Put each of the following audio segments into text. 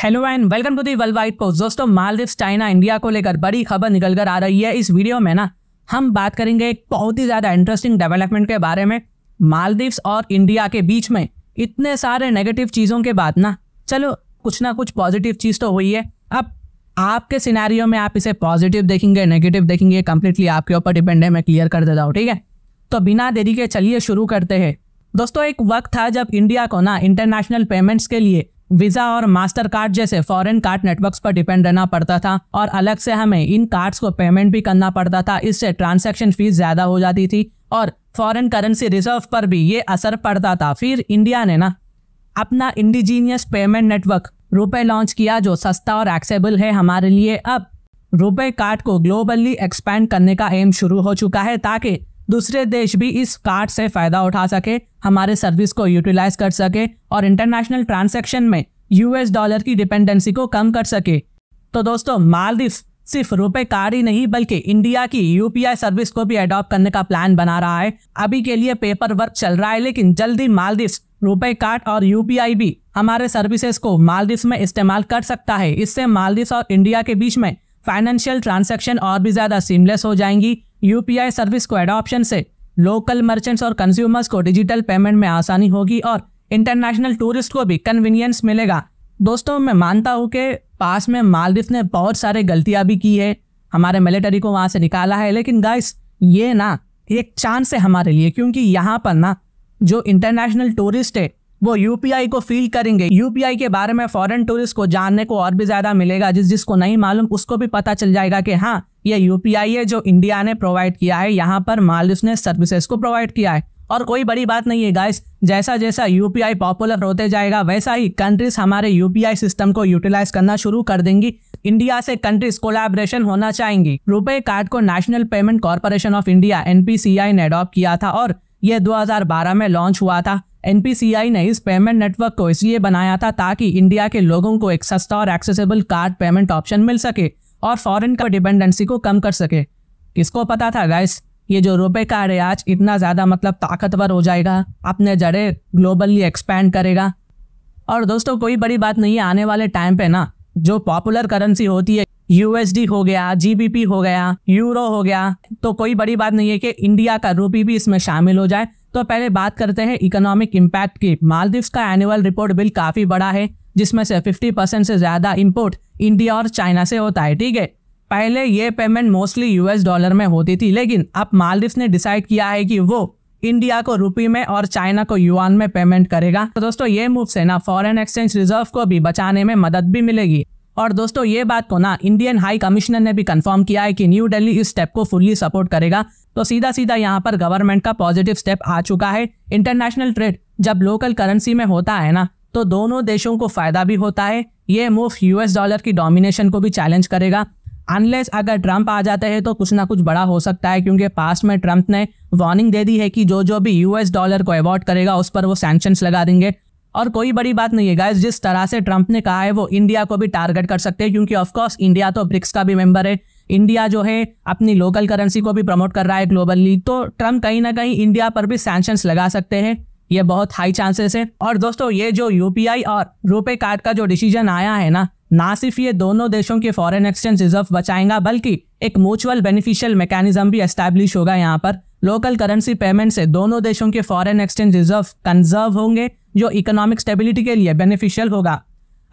hello and welcome to the world wide post दोस्तों Maldives China India को लेकर बड़ी खबर निकल कर आ रही है इस वीडियो में ना हम बात करेंगे एक बहुत ही ज़्यादा इंटरेस्टिंग डेवलपमेंट के बारे में मालदीव्स और इंडिया के बीच में इतने सारे नेगेटिव चीज़ों के बाद ना चलो कुछ ना कुछ पॉजिटिव चीज़ तो हुई है अब आपके सिनेरियो में आप इसे पॉजिटिव देखेंगे नेगेटिव देखेंगे कंप्लीटली आपके ऊपर डिपेंड है मैं क्लियर कर देता हूँ ठीक है तो बिना देरी के चलिए शुरू करते हैं दोस्तों एक वक्त था जब इंडिया को ना इंटरनेशनल पेमेंट्स के लिए वीजा और मास्टर कार्ड जैसे फॉरेन कार्ड नेटवर्क्स पर डिपेंड रहना पड़ता था और अलग से हमें इन कार्ड्स को पेमेंट भी करना पड़ता था इससे ट्रांसैक्शन फीस ज़्यादा हो जाती थी और फॉरेन करेंसी रिजर्व पर भी ये असर पड़ता था फिर इंडिया ने ना अपना indigenous payment network RuPay launch किया जो सस्ता और एक्सेबल है हमारे लिए अब रुपए कार्ड को ग्लोबली एक्सपैंड करने का एम शुरू हो चुका है ताकि दूसरे देश भी इस कार्ड से फायदा उठा सके हमारे सर्विस को यूटिलाइज कर सके और इंटरनेशनल ट्रांसेक्शन में यूएस डॉलर की डिपेंडेंसी को कम कर सके तो दोस्तों मालदीव सिर्फ रुपए कार्ड ही नहीं बल्कि इंडिया की यूपीआई सर्विस को भी अडॉप्ट करने का प्लान बना रहा है अभी के लिए पेपर वर्क चल रहा है लेकिन जल्दी मालदीव रुपए कार्ड और यूपीआई भी हमारे सर्विसेज को मालदीव में इस्तेमाल कर सकता है इससे मालदीव और इंडिया के बीच में फाइनेंशियल ट्रांजेक्शन और भी ज़्यादा सीमलेस हो जाएंगी यू सर्विस को एडॉप्शन से लोकल मर्चेंट्स और कंज्यूमर्स को डिजिटल पेमेंट में आसानी होगी और इंटरनेशनल टूरिस्ट को भी कन्वीनियंस मिलेगा दोस्तों मैं मानता हूँ कि पास में मालदीव ने बहुत सारे गलतियाँ भी की है हमारे मिलिट्री को वहाँ से निकाला है लेकिन गाइस ये ना एक चांस है हमारे लिए क्योंकि यहाँ पर ना जो इंटरनेशनल टूरिस्ट है वो यूपीआई को फील करेंगे यूपीआई के बारे में फॉरेन टूरिस्ट को जानने को और भी ज्यादा मिलेगा जिस जिसको नहीं मालूम उसको भी पता चल जाएगा कि हाँ ये यूपीआई है जो इंडिया ने प्रोवाइड किया है यहाँ पर मालदीव ने सर्विसेज को प्रोवाइड किया है और कोई बड़ी बात नहीं है गाइस जैसा जैसा यूपीआई पॉपुलर होते जाएगा वैसा ही कंट्रीज हमारे यूपीआई सिस्टम को यूटिलाइज करना शुरू कर देंगी इंडिया से कंट्रीज कोलैबोरेशन होना चाहेंगी रुपए कार्ड को national payment corporation of India NPCI ने अडॉप्ट किया था और यह 2012 में लॉन्च हुआ था एन ने इस पेमेंट नेटवर्क को इसलिए बनाया था ताकि इंडिया के लोगों को एक सस्ता और एक्सेसिबल कार्ड पेमेंट ऑप्शन मिल सके और फॉरेन का डिपेंडेंसी को कम कर सके किसको पता था गैस ये जो रुपए कार्ड है आज इतना ज़्यादा मतलब ताकतवर हो जाएगा अपने जड़े ग्लोबली एक्सपैंड करेगा और दोस्तों कोई बड़ी बात नहीं है आने वाले टाइम पे ना जो पॉपुलर करेंसी होती है यूएसडी हो गया जीबीपी हो गया यूरो हो गया तो कोई बड़ी बात नहीं है कि इंडिया का रूपी भी इसमें शामिल हो जाए तो पहले बात करते हैं इकोनॉमिक इम्पैक्ट की मालदीव्स का एनुअल रिपोर्ट बिल काफ़ी बड़ा है जिसमें से 50 परसेंट से ज़्यादा इम्पोर्ट इंडिया और चाइना से होता है ठीक है पहले ये पेमेंट मोस्टली यूएस डॉलर में होती थी लेकिन अब मालदीव्स ने डिसाइड किया है कि वो इंडिया को रूपी में और चाइना को युआन में पेमेंट करेगा तो दोस्तों ये मूव से ना फॉरेन एक्सचेंज रिजर्व को भी बचाने में मदद भी मिलेगी और दोस्तों ये बात को ना इंडियन हाई कमिश्नर ने भी कंफर्म किया है कि न्यू दिल्ली इस स्टेप को फुल्ली सपोर्ट करेगा तो सीधा सीधा यहाँ पर गवर्नमेंट का पॉजिटिव स्टेप आ चुका है इंटरनेशनल ट्रेड जब लोकल करेंसी में होता है ना तो दोनों देशों को फायदा भी होता है ये मूव यूएस डॉलर की डोमिनेशन को भी चैलेंज करेगा अनलेस अगर ट्रंप आ जाते हैं तो कुछ ना कुछ बड़ा हो सकता है क्योंकि पास्ट में ट्रंप ने वार्निंग दे दी है कि जो जो भी यूएस डॉलर को अवॉर्ड करेगा उस पर वो सैंक्शंस लगा देंगे और कोई बड़ी बात नहीं है गाइस जिस तरह से ट्रंप ने कहा है वो इंडिया को भी टारगेट कर सकते हैं क्योंकि ऑफकोर्स इंडिया तो ब्रिक्स का भी मेंबर है इंडिया जो है अपनी लोकल करेंसी को भी प्रमोट कर रहा है ग्लोबली तो ट्रम्प कहीं ना कहीं इंडिया पर भी सैंक्शंस लगा सकते हैं ये बहुत हाई चांसेस है और दोस्तों ये जो यूपीआई और रुपे कार्ड का जो डिसीजन आया है ना ना सिर्फ ये दोनों देशों के फॉरेन एक्सचेंज रिजर्व बचाएगा बल्कि एक म्यूचुअल बेनिफिशियल मैकेनिज्म भी एस्टैब्लिश होगा यहाँ पर लोकल करेंसी पेमेंट से दोनों देशों के फॉरेन एक्सचेंज रिजर्व कंजर्व होंगे जो इकोनॉमिक स्टेबिलिटी के लिए बेनिफिशियल होगा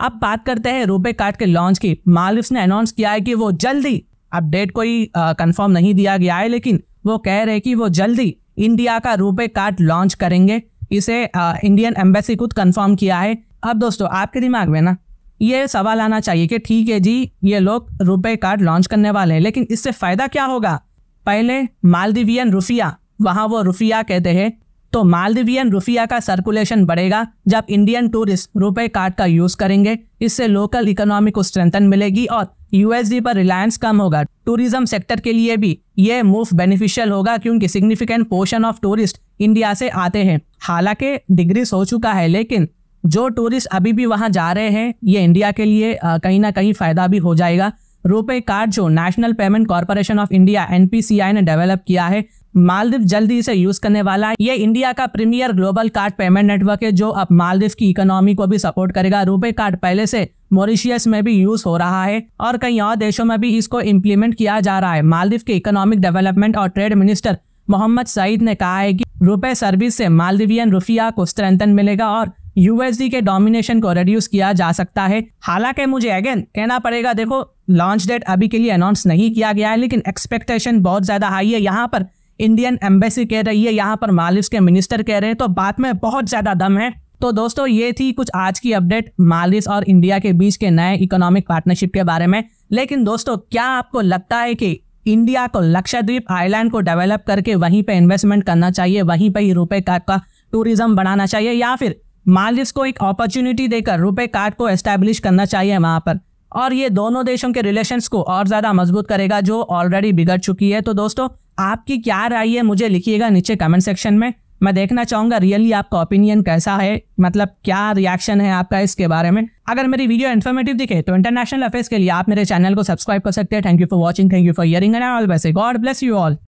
अब बात करते हैं रुपए कार्ड के लॉन्च की मालदीव्स ने अनाउंस किया है कि वो जल्दी अब डेट कोई कंफर्म नहीं दिया गया है लेकिन वो कह रहे हैं कि वो जल्दी इंडिया का रुपए कार्ड लॉन्च करेंगे इसे आ, इंडियन एम्बेसी खुद कंफर्म किया है अब दोस्तों आपके दिमाग में ना ये सवाल आना चाहिए कि ठीक है जी ये लोग रुपए कार्ड लॉन्च करने वाले हैं लेकिन इससे फ़ायदा क्या होगा पहले मालदीवियन रुफिया वहाँ वो रुफिया कहते हैं तो मालदीवियन रुफिया का सर्कुलेशन बढ़ेगा जब इंडियन टूरिस्ट रुपए कार्ड का यूज करेंगे इससे लोकल इकोनॉमी को स्ट्रेंथन मिलेगी और यूएसडी पर रिलायंस कम होगा टूरिज्म सेक्टर के लिए भी ये मूव बेनिफिशियल होगा क्योंकि significant portion of tourist India से आते हैं हालांकि डिग्रीज हो चुका है लेकिन जो टूरिस्ट अभी भी वहाँ जा रहे हैं ये इंडिया के लिए कहीं ना कहीं फ़ायदा भी हो जाएगा रुपए कार्ड जो national payment corporation of India N ने डेवलप किया है मालदीव जल्दी इसे यूज करने वाला है ये इंडिया का premier global card payment network है जो अब मालदीव की इकोनॉमी को भी सपोर्ट करेगा रुपए कार्ड पहले से मॉरिशियस में भी यूज हो रहा है और कई और देशों में भी इसको इम्प्लीमेंट किया जा रहा है मालदीव के इकोनॉमिक डेवलपमेंट और ट्रेड मिनिस्टर मोहम्मद सईद ने कहा है कि रुपए सर्विस से मालदीवियन रुफिया को स्ट्रेंथन मिलेगा और यूएसडी के डोमिनेशन को रिड्यूस किया जा सकता है हालांकि मुझे अगेन कहना पड़ेगा देखो लॉन्च डेट अभी के लिए अनाउंस नहीं किया गया है लेकिन एक्सपेक्टेशन बहुत ज़्यादा हाई है यहाँ पर इंडियन एम्बेसी कह रही है यहाँ पर मालदीव के मिनिस्टर कह रहे हैं तो बात में बहुत ज़्यादा दम है तो दोस्तों ये थी कुछ आज की अपडेट मालदीव और इंडिया के बीच के नए इकोनॉमिक पार्टनरशिप के बारे में लेकिन दोस्तों क्या आपको लगता है कि इंडिया को लक्षद्वीप आइलैंड को डेवलप करके वहीं पे इन्वेस्टमेंट करना चाहिए वहीं पे ही रुपए कार्ड का टूरिज्म बढ़ाना चाहिए या फिर मालदीव को एक अपॉर्चुनिटी देकर रुपए कार्ड को एस्टैब्लिश करना चाहिए वहाँ पर और ये दोनों देशों के रिलेशंस को और ज़्यादा मजबूत करेगा जो ऑलरेडी बिगड़ चुकी है तो दोस्तों आपकी क्या राय है मुझे लिखिएगा नीचे कमेंट सेक्शन में मैं देखना चाहूंगा रियली आपका ओपिनियन कैसा है मतलब क्या रिएक्शन है आपका इसके बारे में अगर मेरी वीडियो इन्फॉर्मेटिव दिखे तो इंटरनेशनल अफेयर्स के लिए आप मेरे चैनल को सब्सक्राइब कर सकते हैं thank you for watching thank you for hearing and all वैसे गॉड ब्लेस यू ऑल